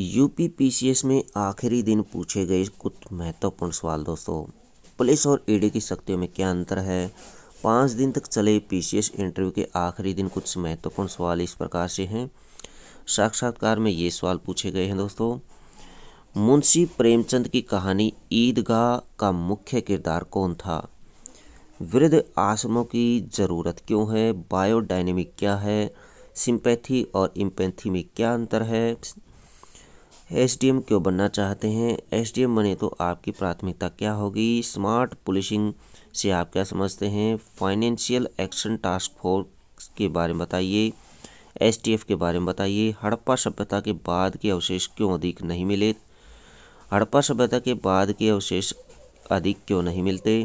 UP PCS में आखिरी दिन पूछे गए कुछ महत्वपूर्ण सवाल दोस्तों पुलिस और ईडी e की शक्तियों में क्या अंतर है पाँच दिन तक चले पीसीएस इंटरव्यू के आखिरी दिन कुछ महत्वपूर्ण सवाल इस प्रकार से हैं साक्षात्कार में ये सवाल पूछे गए हैं दोस्तों मुंशी प्रेमचंद की कहानी ईदगाह का मुख्य किरदार कौन था वृद्ध आश्रमों की ज़रूरत क्यों है बायोडाइनेमिक क्या है सिंपैथी और इम्पैथी में क्या अंतर है एस क्यों बनना चाहते हैं एस बने तो आपकी प्राथमिकता क्या होगी स्मार्ट पुलिसिंग से आप क्या समझते हैं फाइनेंशियल एक्शन टास्क फोर्स के बारे में बताइए एफ के बारे में बताइए हड़प्पा सभ्यता के बाद के अवशेष क्यों अधिक नहीं मिले हड़प्पा सभ्यता के बाद के अवशेष अधिक क्यों नहीं मिलते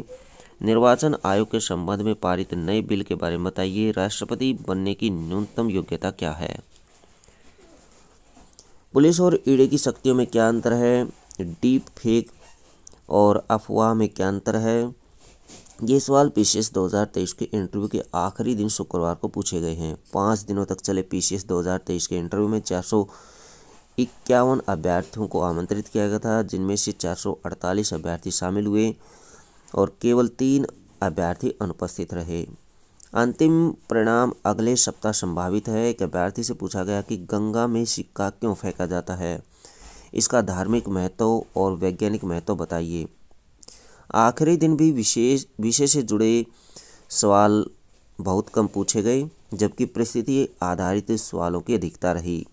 निर्वाचन आयोग के संबंध में पारित नए बिल के बारे में बताइए राष्ट्रपति बनने की न्यूनतम योग्यता क्या है पुलिस और ईडी की शक्तियों में क्या अंतर है डीप फेक और अफवाह में क्या अंतर है ये सवाल पीसीएस 2023 के इंटरव्यू के आखिरी दिन शुक्रवार को पूछे गए हैं पाँच दिनों तक चले पीसीएस 2023 के इंटरव्यू में चार सौ इक्यावन अभ्यर्थियों को आमंत्रित किया गया था जिनमें से 448 अभ्यर्थी शामिल हुए और केवल तीन अभ्यर्थी अनुपस्थित रहे अंतिम परिणाम अगले सप्ताह संभावित है एक अभ्यर्थी से पूछा गया कि गंगा में सिक्का क्यों फेंका जाता है इसका धार्मिक महत्व और वैज्ञानिक महत्व बताइए आखिरी दिन भी विशेष विषय से जुड़े सवाल बहुत कम पूछे गए जबकि परिस्थिति आधारित सवालों की अधिकता रही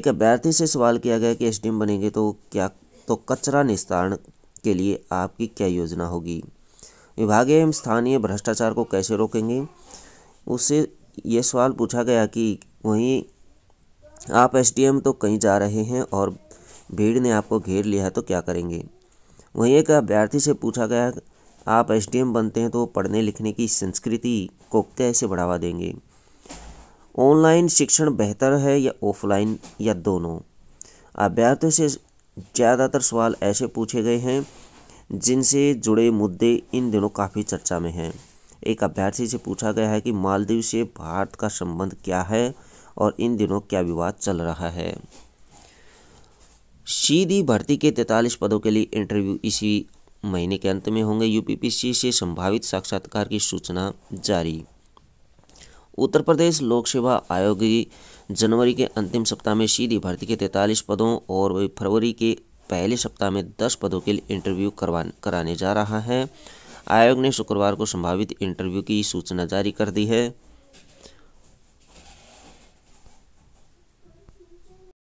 एक अभ्यर्थी से सवाल किया गया कि एस बनेंगे तो क्या तो कचरा निस्तारण के लिए आपकी क्या योजना होगी विभागीय एवं स्थानीय भ्रष्टाचार को कैसे रोकेंगे उससे ये सवाल पूछा गया कि वहीं आप एसडीएम तो कहीं जा रहे हैं और भीड़ ने आपको घेर लिया है तो क्या करेंगे वहीं एक अभ्यर्थी से पूछा गया आप एसडीएम बनते हैं तो पढ़ने लिखने की संस्कृति को कैसे बढ़ावा देंगे ऑनलाइन शिक्षण बेहतर है या ऑफलाइन या दोनों अभ्यर्थियों से ज़्यादातर सवाल ऐसे पूछे गए हैं जिनसे जुड़े मुद्दे इन दिनों काफ़ी चर्चा में हैं एक अभ्यर्थी से पूछा गया है कि मालदीव से भारत का संबंध क्या है और इन दिनों क्या विवाद चल रहा है सीधी भर्ती के तैंतालीस पदों के लिए इंटरव्यू इसी महीने के अंत में होंगे यूपीपीसी से संभावित साक्षात्कार की सूचना जारी उत्तर प्रदेश लोक सेवा आयोग जनवरी के अंतिम सप्ताह में सीधी भर्ती के तैंतालीस पदों और फरवरी के पहले सप्ताह में दस पदों के लिए इंटरव्यू करवा कराने जा रहा है आयोग ने शुक्रवार को संभावित इंटरव्यू की सूचना जारी कर दी है